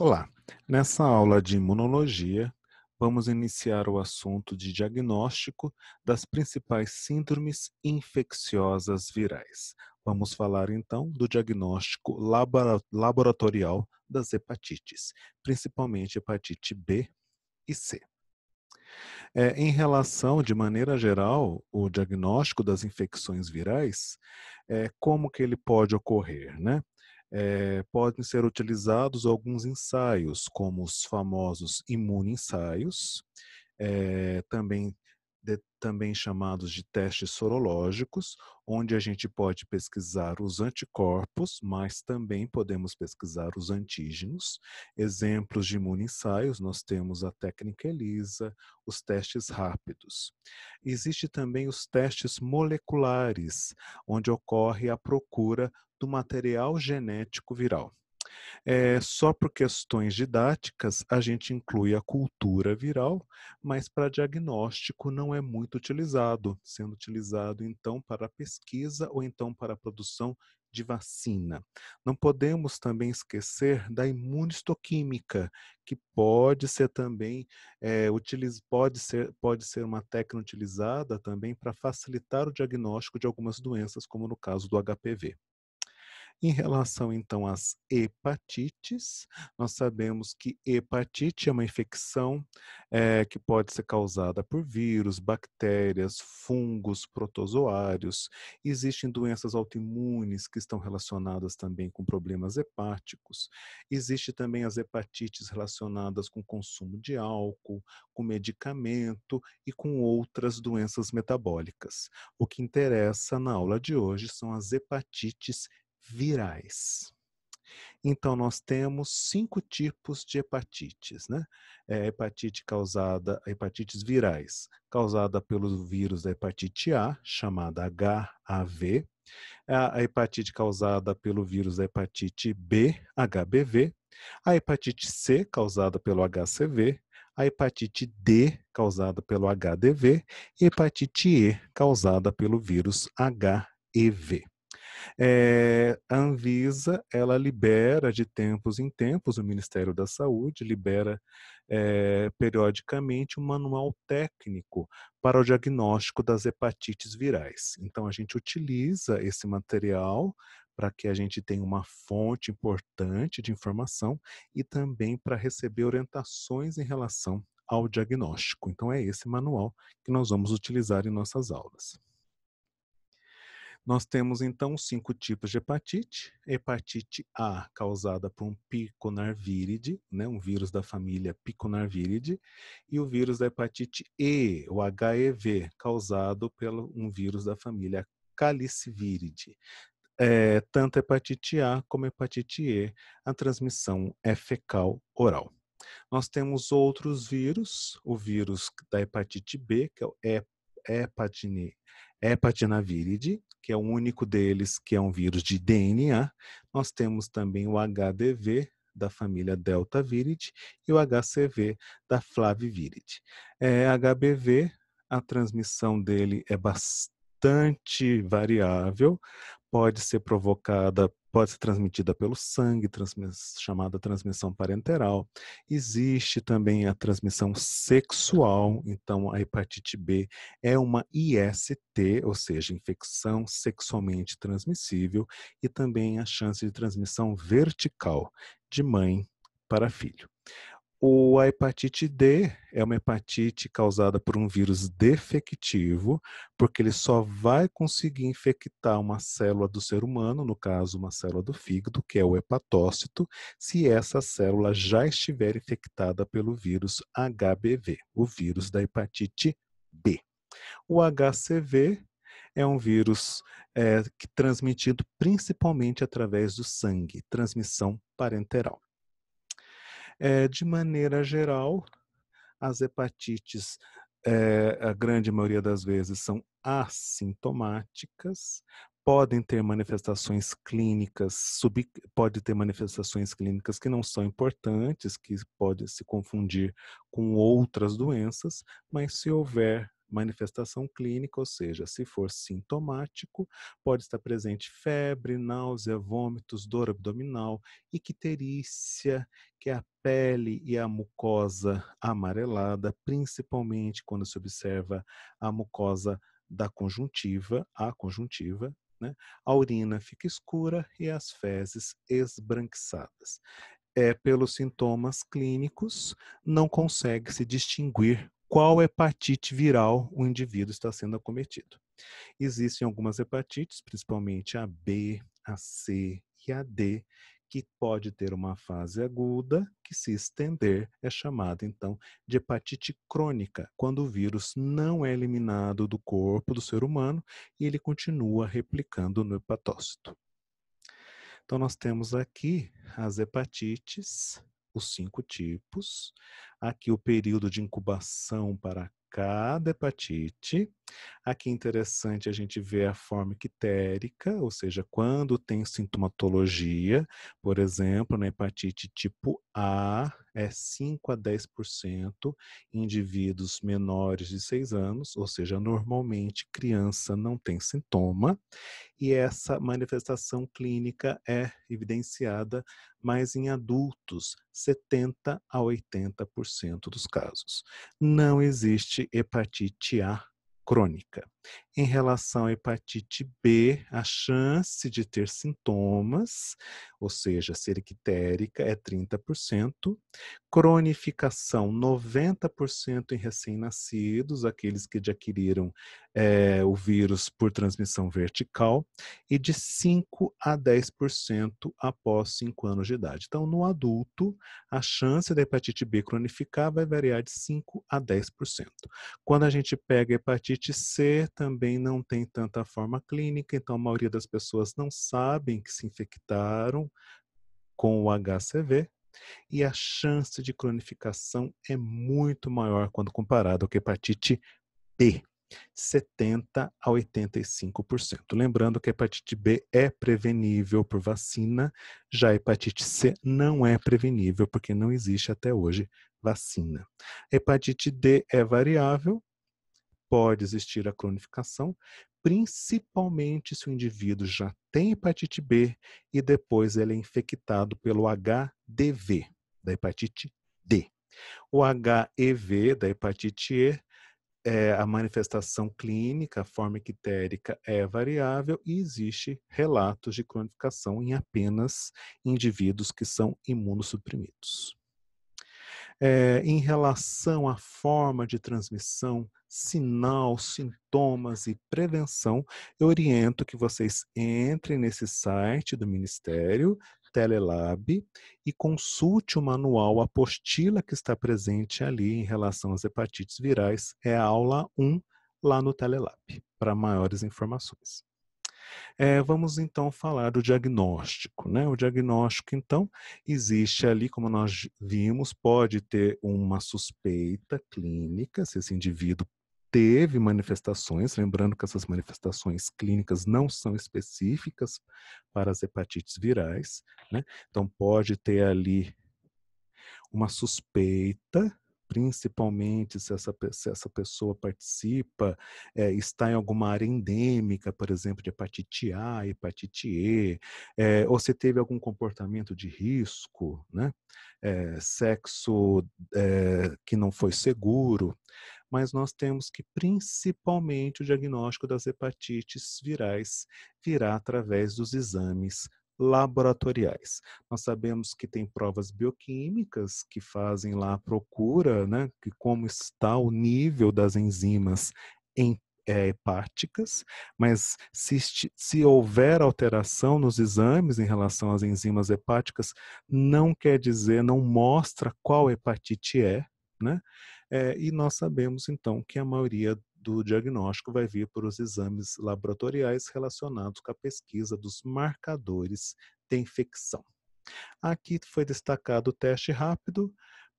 Olá, nessa aula de imunologia, vamos iniciar o assunto de diagnóstico das principais síndromes infecciosas virais. Vamos falar então do diagnóstico laboratorial das hepatites, principalmente hepatite B e C. É, em relação, de maneira geral, o diagnóstico das infecções virais, é, como que ele pode ocorrer, né? é, podem ser utilizados alguns ensaios, como os famosos imunensaios, é, eh, também também chamados de testes sorológicos, onde a gente pode pesquisar os anticorpos, mas também podemos pesquisar os antígenos. Exemplos de imunensaios, nós temos a técnica ELISA, os testes rápidos. Existe também os testes moleculares, onde ocorre a procura do material genético viral. É, só por questões didáticas, a gente inclui a cultura viral, mas para diagnóstico não é muito utilizado, sendo utilizado então para pesquisa ou então para produção de vacina. Não podemos também esquecer da imunistoquímica, que pode ser também é, utiliz, pode, ser, pode ser uma técnica utilizada também para facilitar o diagnóstico de algumas doenças, como no caso do HPV. Em relação então às hepatites, nós sabemos que hepatite é uma infecção é, que pode ser causada por vírus, bactérias, fungos, protozoários. Existem doenças autoimunes que estão relacionadas também com problemas hepáticos. Existe também as hepatites relacionadas com consumo de álcool, com medicamento e com outras doenças metabólicas. O que interessa na aula de hoje são as hepatites virais. Então, nós temos cinco tipos de hepatites, né? É hepatite causada, hepatites virais, causada pelo vírus da hepatite A, chamada HAV, é a hepatite causada pelo vírus da hepatite B, HBV, a hepatite C, causada pelo HCV, a hepatite D, causada pelo HDV, e hepatite E, causada pelo vírus HEV. É, a Anvisa, ela libera de tempos em tempos, o Ministério da Saúde libera é, periodicamente um manual técnico para o diagnóstico das hepatites virais. Então, a gente utiliza esse material para que a gente tenha uma fonte importante de informação e também para receber orientações em relação ao diagnóstico. Então, é esse manual que nós vamos utilizar em nossas aulas. Nós temos então cinco tipos de hepatite. Hepatite A, causada por um piconarvíride, né, um vírus da família piconarvíride, e o vírus da hepatite E, o HEV, causado pelo um vírus da família calicivíride. É, tanto hepatite A como hepatite E, a transmissão é fecal oral. Nós temos outros vírus, o vírus da hepatite B, que é o hepatine, hepatinaviride, que é o único deles que é um vírus de DNA. Nós temos também o HDV, da família Delta Virid, e o HCV, da flaviviride. É, HBV, a transmissão dele é bastante variável, pode ser provocada pode ser transmitida pelo sangue, transmiss, chamada transmissão parenteral. Existe também a transmissão sexual, então a hepatite B é uma IST, ou seja, infecção sexualmente transmissível, e também a chance de transmissão vertical de mãe para filho. O, a hepatite D é uma hepatite causada por um vírus defectivo, porque ele só vai conseguir infectar uma célula do ser humano, no caso, uma célula do fígado, que é o hepatócito, se essa célula já estiver infectada pelo vírus HBV, o vírus da hepatite B. O HCV é um vírus é, transmitido principalmente através do sangue, transmissão parenteral. É, de maneira geral, as hepatites, é, a grande maioria das vezes, são assintomáticas, podem ter manifestações clínicas, sub, pode ter manifestações clínicas que não são importantes, que podem se confundir com outras doenças, mas se houver manifestação clínica, ou seja, se for sintomático, pode estar presente febre, náusea, vômitos, dor abdominal, icterícia, que é a pele e a mucosa amarelada, principalmente quando se observa a mucosa da conjuntiva, a conjuntiva, né? a urina fica escura e as fezes esbranquiçadas. É, pelos sintomas clínicos, não consegue se distinguir qual hepatite viral o indivíduo está sendo acometido. Existem algumas hepatites, principalmente a B, a C e a D, que pode ter uma fase aguda que se estender é chamada então de hepatite crônica, quando o vírus não é eliminado do corpo do ser humano e ele continua replicando no hepatócito. Então nós temos aqui as hepatites os cinco tipos. Aqui o período de incubação para cada hepatite. Aqui é interessante a gente ver a forma quitérica, ou seja, quando tem sintomatologia, por exemplo, na hepatite tipo A, é 5 a 10% em indivíduos menores de 6 anos, ou seja, normalmente criança não tem sintoma, e essa manifestação clínica é evidenciada mais em adultos, 70 a 80% dos casos. Não existe hepatite A crônica. Em relação à hepatite B, a chance de ter sintomas, ou seja, ser icterica, é 30%, cronificação 90% em recém-nascidos, aqueles que adquiriram é, o vírus por transmissão vertical, e de 5 a 10% após 5 anos de idade. Então, no adulto, a chance da hepatite B cronificar vai variar de 5 a 10%. Quando a gente pega hepatite C, também não tem tanta forma clínica, então a maioria das pessoas não sabem que se infectaram com o HCV e a chance de cronificação é muito maior quando comparado com hepatite B. 70 a 85%. Lembrando que a hepatite B é prevenível por vacina, já a hepatite C não é prevenível porque não existe até hoje vacina. A hepatite D é variável, pode existir a cronificação, principalmente se o indivíduo já tem hepatite B e depois ele é infectado pelo HDV, da hepatite D. O HEV, da hepatite E, é, a manifestação clínica, a forma quitérica é variável e existe relatos de cronificação em apenas indivíduos que são imunossuprimidos é, em relação à forma de transmissão, sinal, sintomas e prevenção, eu oriento que vocês entrem nesse site do Ministério, Telelab e consulte o manual a apostila que está presente ali em relação às hepatites virais, é a aula 1 lá no Telelab, para maiores informações. É, vamos então falar do diagnóstico. Né? O diagnóstico, então, existe ali, como nós vimos, pode ter uma suspeita clínica, se esse indivíduo teve manifestações, lembrando que essas manifestações clínicas não são específicas para as hepatites virais, né? então pode ter ali uma suspeita principalmente se essa, se essa pessoa participa, é, está em alguma área endêmica, por exemplo, de hepatite A, hepatite E, é, ou se teve algum comportamento de risco, né? É, sexo que não foi seguro, mas nós temos que principalmente o diagnóstico das hepatites virais virá através dos exames laboratoriais. Nós sabemos que tem provas bioquímicas que fazem lá a procura, né, que como está o nível das enzimas em é, hepáticas, mas se, se houver alteração nos exames em relação às enzimas hepáticas, não quer dizer, não mostra qual hepatite é, né? É, e nós sabemos então que a maioria do diagnóstico vai vir por os exames laboratoriais relacionados com a pesquisa dos marcadores de infecção. Aqui foi destacado o teste rápido,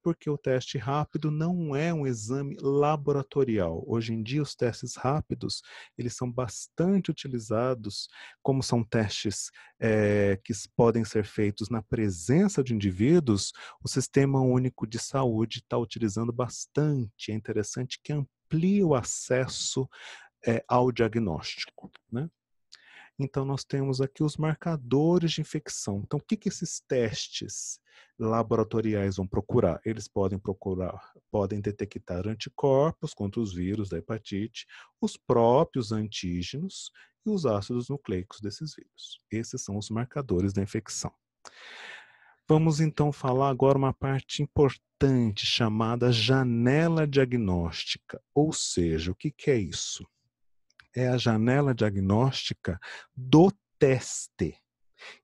porque o teste rápido não é um exame laboratorial. Hoje em dia, os testes rápidos eles são bastante utilizados, como são testes é, que podem ser feitos na presença de indivíduos. O Sistema Único de Saúde está utilizando bastante. É interessante que amplie o acesso é, ao diagnóstico, né? Então, nós temos aqui os marcadores de infecção. Então, o que, que esses testes laboratoriais vão procurar? Eles podem procurar, podem detectar anticorpos contra os vírus da hepatite, os próprios antígenos e os ácidos nucleicos desses vírus. Esses são os marcadores da infecção. Vamos então falar agora uma parte importante chamada janela diagnóstica, ou seja, o que, que é isso? é a janela diagnóstica do teste.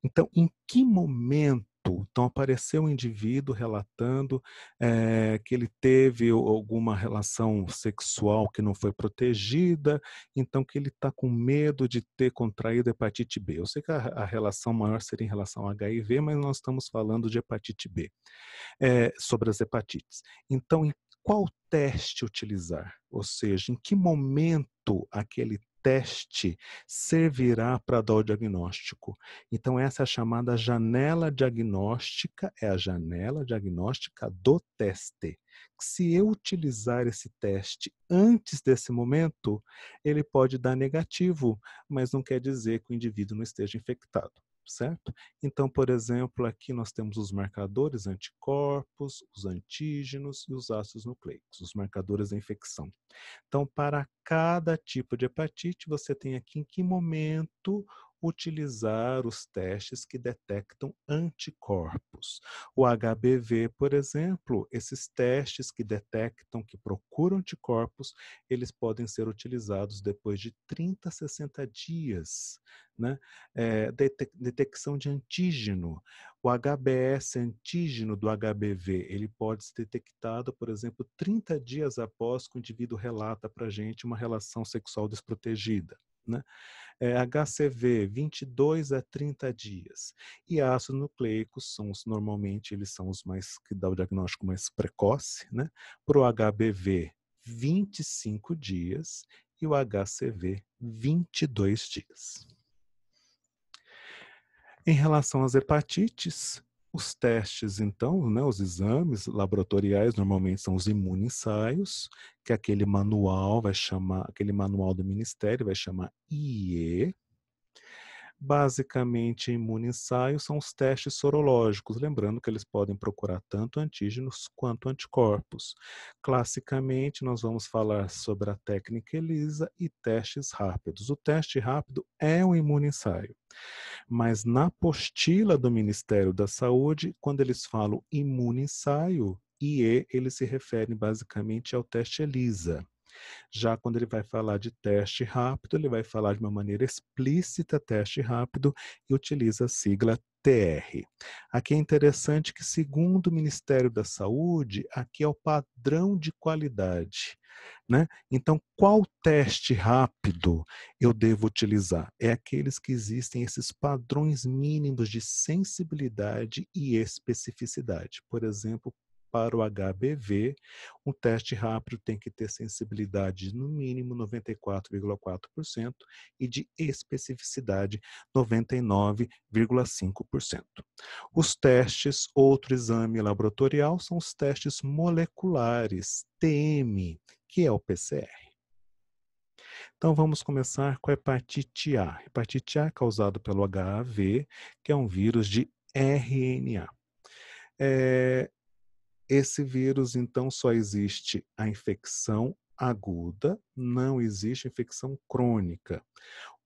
Então, em que momento? Então, apareceu um indivíduo relatando é, que ele teve alguma relação sexual que não foi protegida, então que ele está com medo de ter contraído hepatite B. Eu sei que a, a, relação maior seria em relação ao HIV, mas nós estamos falando de hepatite B, é, sobre as hepatites. Então, em qual teste utilizar, ou seja, em que momento aquele teste servirá para dar o diagnóstico. Então, essa é a chamada janela diagnóstica, é a janela diagnóstica do teste. Se eu utilizar esse teste antes desse momento, ele pode dar negativo, mas não quer dizer que o indivíduo não esteja infectado certo? Então, por exemplo, aqui nós temos os marcadores anticorpos, os antígenos e os ácidos nucleicos, os marcadores da infecção. Então, para cada tipo de hepatite, você tem aqui em que momento utilizar os testes que detectam anticorpos. O HBV, por exemplo, esses testes que detectam, que procuram anticorpos, eles podem ser utilizados depois de 30 a 60 dias. Né? É, detec detecção de antígeno. O HBS antígeno do HBV, ele pode ser detectado, por exemplo, 30 dias após que o indivíduo relata para a gente uma relação sexual desprotegida né? É, HCV 22 a 30 dias. E ácido nucleico são os, normalmente eles são os mais que dão o diagnóstico mais precoce, né? o HBV 25 dias e o HCV 22 dias. Em relação às hepatites, os testes, então, né, os exames laboratoriais normalmente são os imunensaios, que é aquele manual vai chamar, aquele manual do Ministério vai chamar IE, Basicamente, imunoensaio são os testes sorológicos, lembrando que eles podem procurar tanto antígenos quanto anticorpos. Classicamente, nós vamos falar sobre a técnica ELISA e testes rápidos. O teste rápido é um imunoensaio, mas na apostila do Ministério da Saúde, quando eles falam imunoensaio, IE, eles se referem basicamente ao teste ELISA. Já quando ele vai falar de teste rápido, ele vai falar de uma maneira explícita teste rápido e utiliza a sigla TR. Aqui é interessante que, segundo o Ministério da Saúde, aqui é o padrão de qualidade. Né? Então, qual teste rápido eu devo utilizar? É aqueles que existem esses padrões mínimos de sensibilidade e especificidade. Por exemplo, para o HBV, um teste rápido tem que ter sensibilidade no mínimo 94,4% e de especificidade 99,5%. Os testes, outro exame laboratorial, são os testes moleculares, TM, que é o PCR. Então vamos começar com a hepatite A. Hepatite A é causada pelo HAV, que é um vírus de RNA. É, esse vírus, então, só existe a infecção aguda, não existe infecção crônica.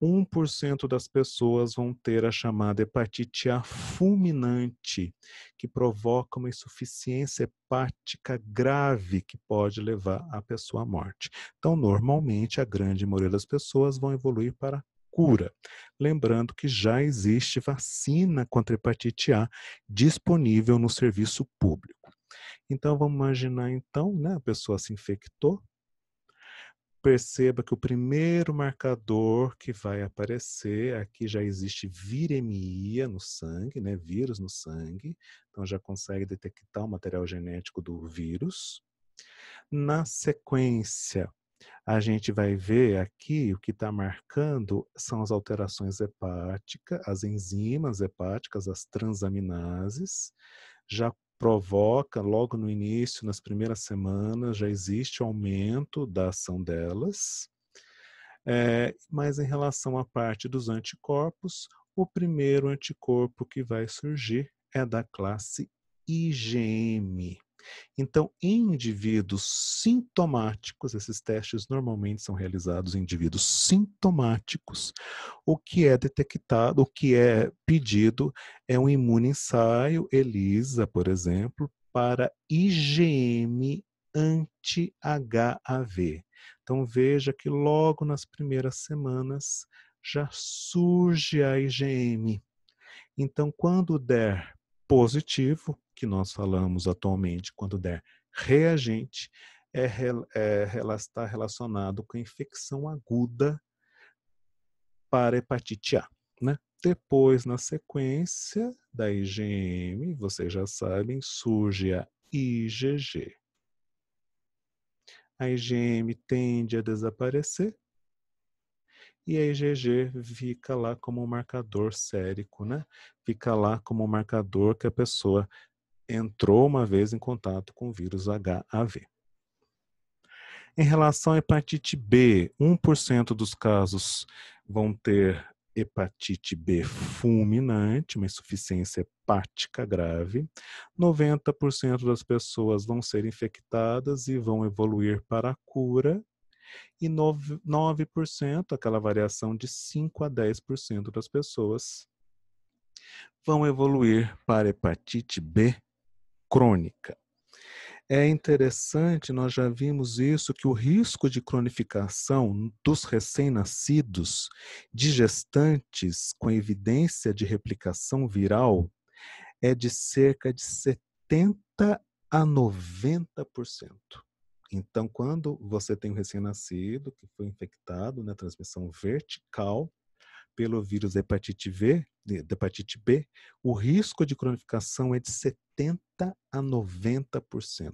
1% das pessoas vão ter a chamada hepatite A fulminante, que provoca uma insuficiência hepática grave que pode levar a pessoa à morte. Então, normalmente, a grande maioria das pessoas vão evoluir para cura. Lembrando que já existe vacina contra hepatite A disponível no serviço público. Então vamos imaginar então, né, a pessoa se infectou. Perceba que o primeiro marcador que vai aparecer, aqui já existe viremia no sangue, né, vírus no sangue. Então já consegue detectar o material genético do vírus. Na sequência, a gente vai ver aqui o que está marcando são as alterações hepáticas, as enzimas hepáticas, as transaminases. Já provoca logo no início, nas primeiras semanas, já existe aumento da ação delas. É, mas em relação à parte dos anticorpos, o primeiro anticorpo que vai surgir é da classe IgM. Então, em indivíduos sintomáticos, esses testes normalmente são realizados em indivíduos sintomáticos, o que é detectado, o que é pedido é um imunensaio ELISA, por exemplo, para IgM anti-HAV. Então, veja que logo nas primeiras semanas já surge a IgM. Então, quando der positivo, que nós falamos atualmente, quando der reagente, é, é, ela está relacionado com a infecção aguda para hepatite A. Né? Depois, na sequência da IgM, vocês já sabem, surge a IgG. A IgM tende a desaparecer e a IgG fica lá como um marcador sérico, né? Fica lá como um marcador que a pessoa entrou uma vez em contato com o vírus HAV. Em relação à hepatite B, 1% dos casos vão ter hepatite B fulminante, uma insuficiência hepática grave. 90% das pessoas vão ser infectadas e vão evoluir para a cura. E 9%, 9% aquela variação de 5 a 10% das pessoas, vão evoluir para hepatite B crônica. É interessante, nós já vimos isso, que o risco de cronificação dos recém-nascidos, de gestantes com evidência de replicação viral, é de cerca de 70 a 90%. Então, quando você tem um recém-nascido que foi infectado na né, transmissão vertical, pelo vírus da hepatite, v, da hepatite B, o risco de cronificação é de 70 a 90%.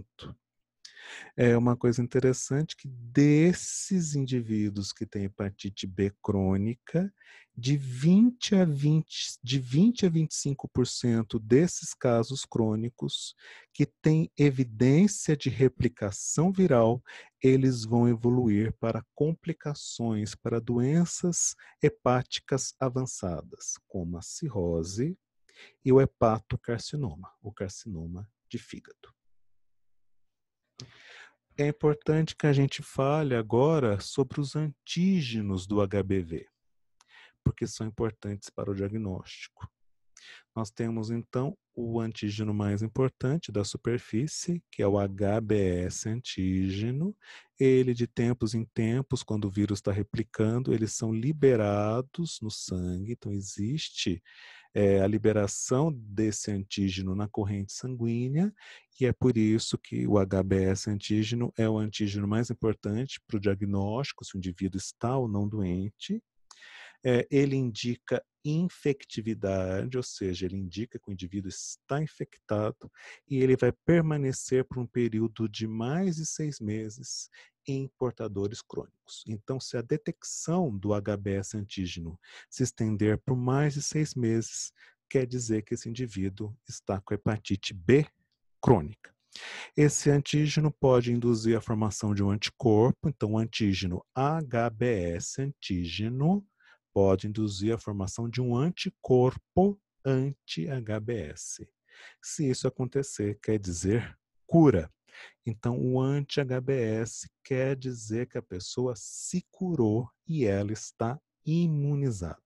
É uma coisa interessante que desses indivíduos que têm hepatite B crônica, de 20 a 20, de 20 a 25% desses casos crônicos que têm evidência de replicação viral, eles vão evoluir para complicações, para doenças hepáticas avançadas, como a cirrose e o hepatocarcinoma, o carcinoma de fígado é importante que a gente fale agora sobre os antígenos do HBV, porque são importantes para o diagnóstico. Nós temos então o antígeno mais importante da superfície, que é o HBS antígeno. Ele, de tempos em tempos, quando o vírus está replicando, eles são liberados no sangue. Então, existe é, a liberação desse antígeno na corrente sanguínea, e é por isso que o HBS antígeno é o antígeno mais importante para o diagnóstico se o indivíduo está ou não doente. É, ele indica infectividade, ou seja, ele indica que o indivíduo está infectado e ele vai permanecer por um período de mais de seis meses em portadores crônicos. Então, se a detecção do HBS antígeno se estender por mais de seis meses, quer dizer que esse indivíduo está com hepatite B crônica. Esse antígeno pode induzir a formação de um anticorpo, então o antígeno HBS antígeno pode induzir a formação de um anticorpo anti-HBS. Se isso acontecer, quer dizer cura. Então, o anti-HBS quer dizer que a pessoa se curou e ela está imunizada.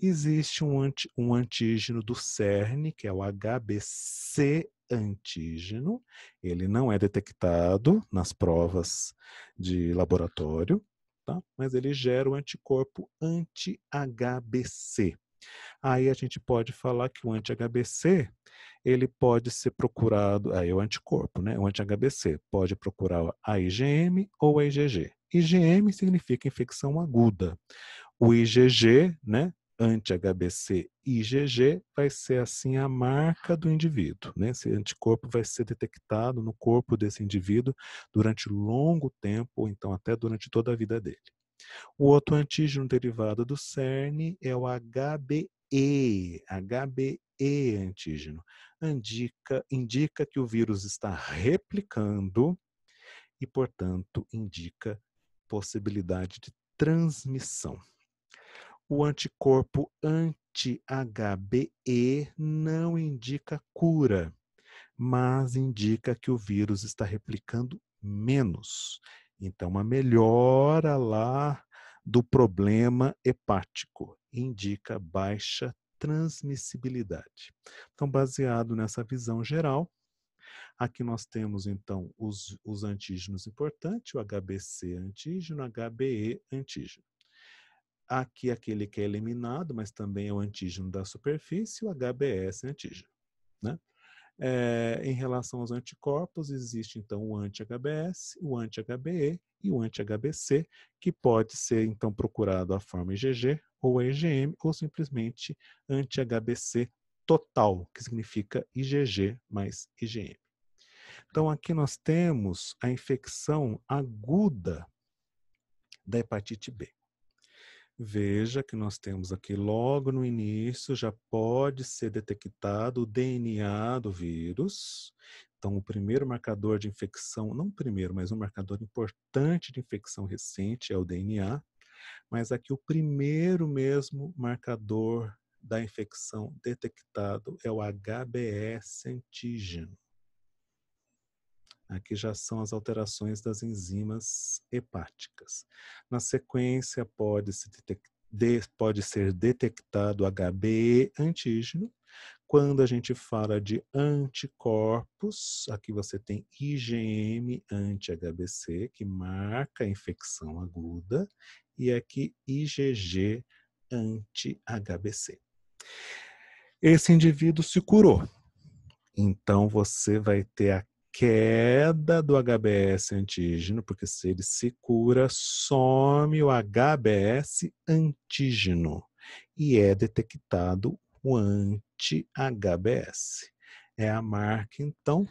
Existe um, anti, um antígeno do CERN, que é o HBC antígeno, ele não é detectado nas provas de laboratório, tá? mas ele gera o anticorpo anti-HBC. Aí a gente pode falar que o anti-HBC, ele pode ser procurado, aí é o anticorpo, né? O anti-HBC pode procurar a IgM ou a IgG. IgM significa infecção aguda. O IgG, né, anti-HBC IgG vai ser assim a marca do indivíduo. Né? Esse anticorpo vai ser detectado no corpo desse indivíduo durante longo tempo, ou então até durante toda a vida dele. O outro antígeno derivado do CERN é o HBE, HBE antígeno. Indica, indica que o vírus está replicando e, portanto, indica possibilidade de transmissão. O anticorpo anti-HBE não indica cura, mas indica que o vírus está replicando menos então, uma melhora lá do problema hepático indica baixa transmissibilidade. Então, baseado nessa visão geral, aqui nós temos então os, os antígenos importantes, o HBC antígeno, HBE antígeno. Aqui é aquele que é eliminado, mas também é o antígeno da superfície, o HBS antígeno. Né? É, em relação aos anticorpos, existe então o anti-HBS, o anti-HBE e o anti-HBC, que pode ser então procurado a forma IgG ou a IgM, ou simplesmente anti-HBC total, que significa IgG mais IgM. Então aqui nós temos a infecção aguda da hepatite B. Veja que nós temos aqui logo no início já pode ser detectado o DNA do vírus. Então, o primeiro marcador de infecção, não o primeiro, mas um marcador importante de infecção recente é o DNA. Mas aqui é o primeiro mesmo marcador da infecção detectado é o HBS antígeno. Aqui já são as alterações das enzimas hepáticas. Na sequência, pode, -se de, pode ser detectado HBE antígeno. Quando a gente fala de anticorpos, aqui você tem IgM anti-HBC, que marca a infecção aguda, e aqui IgG anti-HBC. Esse indivíduo se curou. Então você vai ter a queda do HBS antígeno, porque se ele se cura, some o HBS antígeno e é detectado o anti-HBS. É a marca, então,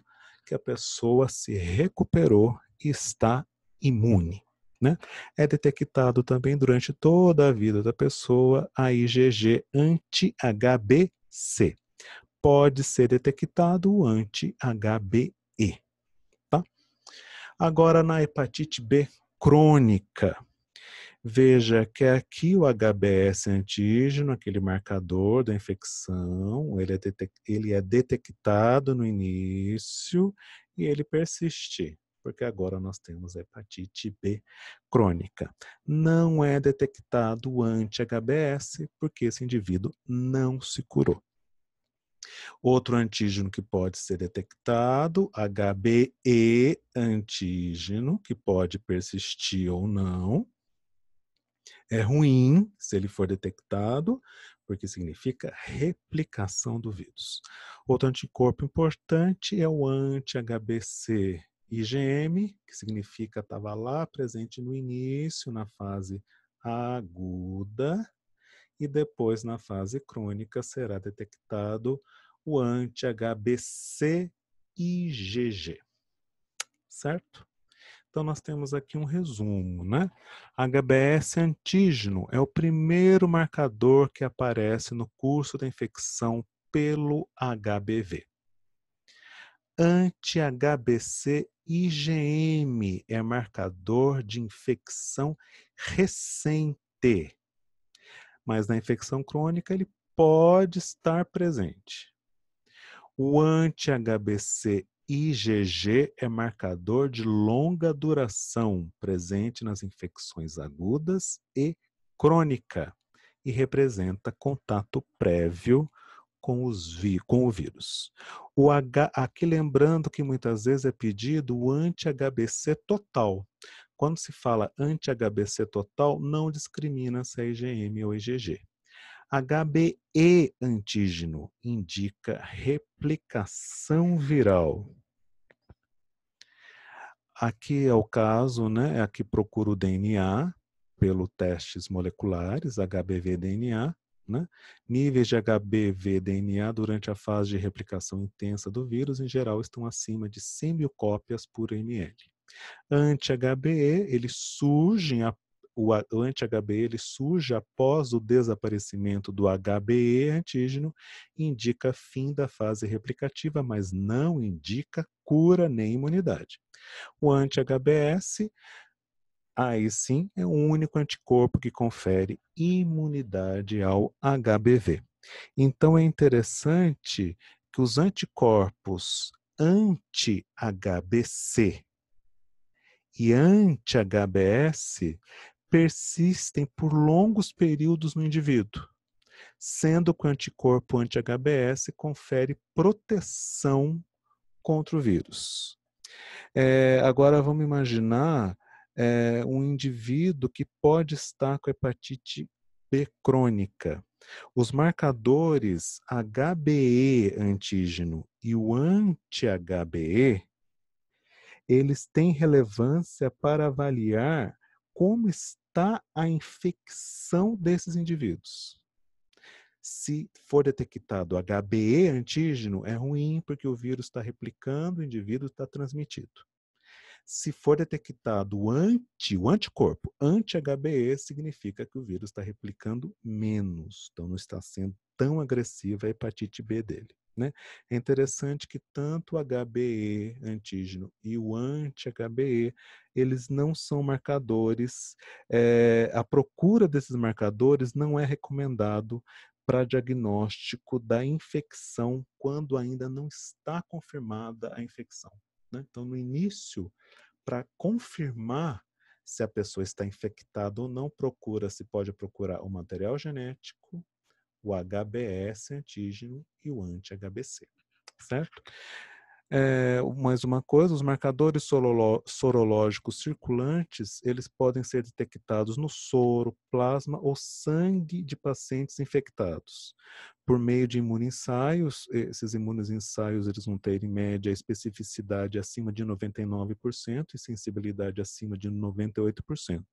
que a pessoa se recuperou e está imune. Né? É detectado também durante toda a vida da pessoa a IgG anti-HBC. Pode ser detectado o anti hbs Agora, na hepatite B crônica, veja que aqui o HBS antígeno, aquele marcador da infecção, ele é, ele é detectado no início e ele persiste porque agora nós temos hepatite B crônica. Não é detectado anti-HBS, porque esse indivíduo não se curou. Outro antígeno que pode ser detectado, HBE antígeno, que pode persistir ou não. É ruim se ele for detectado, porque significa replicação do vírus. Outro anticorpo importante é o anti-HBC IgM, que significa estava lá presente no início, na fase aguda, e depois na fase crônica será detectado o anti-HBC IgG. Certo? Então, nós temos aqui um resumo, né? HBS é antígeno é o primeiro marcador que aparece no curso da infecção pelo HBV. Anti-HBC IgM é marcador de infecção recente, mas na infecção crônica ele pode estar presente. O anti-HBC IgG é marcador de longa duração, presente nas infecções agudas e crônica, e representa contato prévio com, os com o vírus. O H, aqui lembrando que muitas vezes é pedido o anti-HBC total. Quando se fala anti-HBC total, não discrimina se é IgM ou IgG. HBE antígeno indica replicação viral. Aqui é o caso, né? É Aqui procura o DNA pelo testes moleculares, HBV-DNA, né? Níveis de HBV-DNA durante a fase de replicação intensa do vírus, em geral, estão acima de 100 mil cópias por ml. Anti-HBE, eles surgem a o anti-HB surge após o desaparecimento do HBE antígeno indica fim da fase replicativa, mas não indica cura nem imunidade. O anti-HBS, aí sim, é o único anticorpo que confere imunidade ao HBV. Então é interessante que os anticorpos anti-HBC e anti-HBS persistem por longos períodos no indivíduo, sendo que o anticorpo anti-HBS confere proteção contra o vírus. É, agora vamos imaginar é, um indivíduo que pode estar com hepatite B crônica. Os marcadores HBE antígeno e o anti-HBE, eles têm relevância para avaliar como está evitar a infecção desses indivíduos. Se for detectado HBE antígeno, é ruim, porque o vírus está replicando, o indivíduo está transmitido se for detectado anti, o anticorpo anti-HBE, significa que o vírus está replicando menos, então não está sendo tão agressiva a hepatite B dele. Né? É interessante que tanto o HBE antígeno e o anti-HBE, eles não são marcadores, é, a procura desses marcadores não é recomendado para diagnóstico da infecção quando ainda não está confirmada a infecção. Né? Então, no início, para confirmar se a pessoa está infectada ou não, procura, se pode procurar o material genético, o HBS antígeno e o anti-HBC, certo? É, mais uma coisa, os marcadores sorológicos circulantes, eles podem ser detectados no soro, plasma ou sangue de pacientes infectados por meio de imunoensaios, esses imunoensaios eles vão ter em média especificidade acima de 99% e sensibilidade acima de 98%.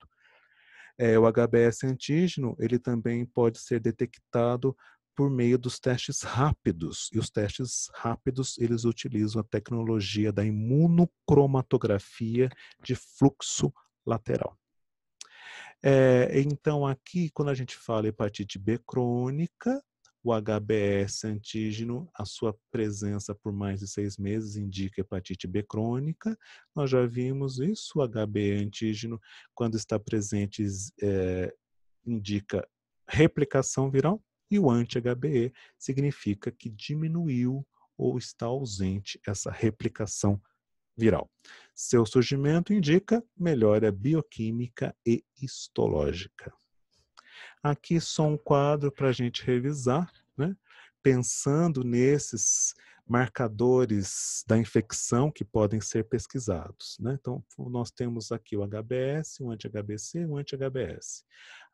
É, o HBS antígeno ele também pode ser detectado por meio dos testes rápidos e os testes rápidos eles utilizam a tecnologia da imunocromatografia de fluxo lateral. É, então, aqui, quando a gente fala hepatite B crônica, o HBS antígeno, a sua presença por mais de seis meses indica hepatite B crônica. Nós já vimos isso, o HB antígeno, quando está presente, é, indica replicação viral, e o anti-HBE significa que diminuiu ou está ausente essa replicação viral. Seu surgimento indica melhora bioquímica e histológica. Aqui só um quadro para a gente revisar, né? pensando nesses marcadores da infecção que podem ser pesquisados. Né? Então, nós temos aqui o HBS, o anti-HBC e o anti-HBS.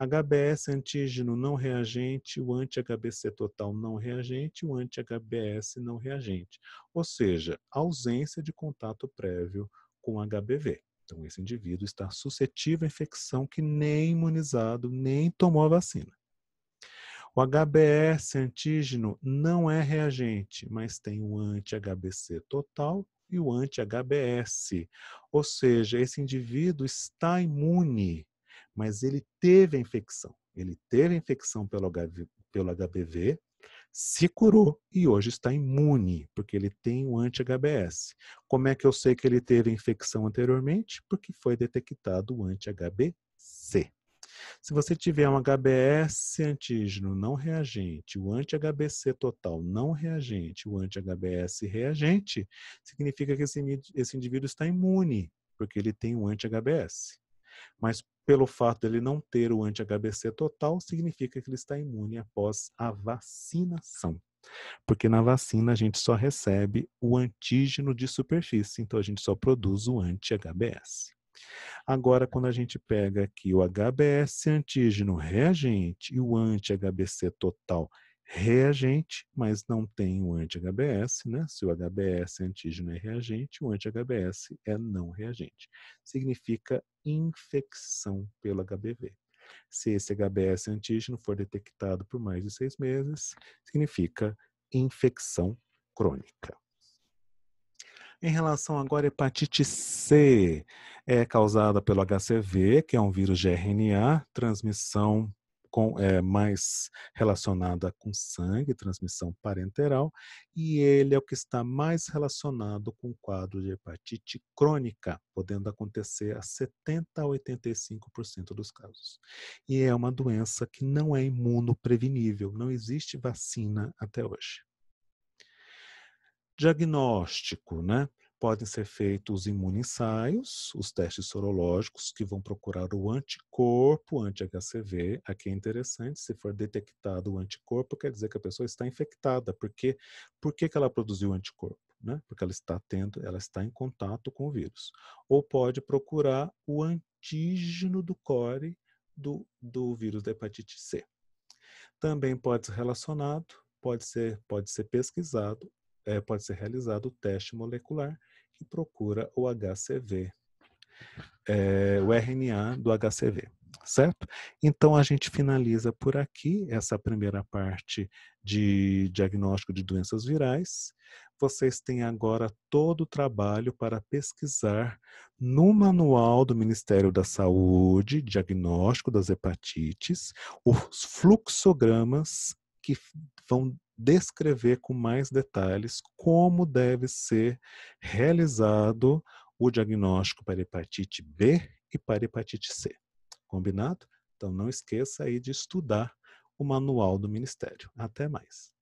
HBS antígeno não reagente, o anti-HBC total não reagente, o anti-HBS não reagente. Ou seja, ausência de contato prévio com HBV. Então, esse indivíduo está suscetível à infecção que nem imunizado, nem tomou a vacina. O HBS antígeno não é reagente, mas tem o um anti-HBC total e o anti-HBS. Ou seja, esse indivíduo está imune, mas ele teve a infecção. Ele teve a infecção pelo, pelo HBV, se curou e hoje está imune, porque ele tem o anti-HBS. Como é que eu sei que ele teve infecção anteriormente? Porque foi detectado o anti-HBC. Se você tiver um HBS antígeno não reagente, o anti-HBC total não reagente, o anti-HBS reagente, significa que esse, esse indivíduo está imune, porque ele tem o anti-HBS. Mas pelo fato dele não ter o anti-HBC total, significa que ele está imune após a vacinação. Porque na vacina a gente só recebe o antígeno de superfície, então a gente só produz o anti-HBS. Agora, quando a gente pega aqui o HBS antígeno reagente e o anti-HBC total reagente, mas não tem o anti-HBS, né? Se o HBS é antígeno é reagente, o anti-HBS é não reagente. Significa infecção pelo HBV. Se esse HBS é antígeno for detectado por mais de seis meses, significa infecção crônica. Em relação agora à hepatite C, é causada pelo HCV, que é um vírus de RNA, transmissão com, é, mais relacionada com sangue, transmissão parenteral, e ele é o que está mais relacionado com o quadro de hepatite crônica, podendo acontecer a 70 a 85% dos casos. E é uma doença que não é imunoprevenível, não existe vacina até hoje. Diagnóstico, né? Podem ser feitos imunensaios, os testes sorológicos, que vão procurar o anticorpo anti-HCV. Aqui é interessante, se for detectado o anticorpo, quer dizer que a pessoa está infectada. Porque, por que, que ela produziu anticorpo? Né? Porque ela está tendo, ela está em contato com o vírus. Ou pode procurar o antígeno do core do, do vírus da hepatite C. Também pode ser relacionado, pode ser, pode ser pesquisado, é, pode ser realizado o teste molecular, que procura o HCV, é, o RNA do HCV, certo? Então a gente finaliza por aqui essa primeira parte de diagnóstico de doenças virais. Vocês têm agora todo o trabalho para pesquisar no manual do Ministério da Saúde, diagnóstico das hepatites, os fluxogramas que vão descrever com mais detalhes como deve ser realizado o diagnóstico para hepatite B e para hepatite C. Combinado? Então não esqueça aí de estudar o manual do Ministério. Até mais.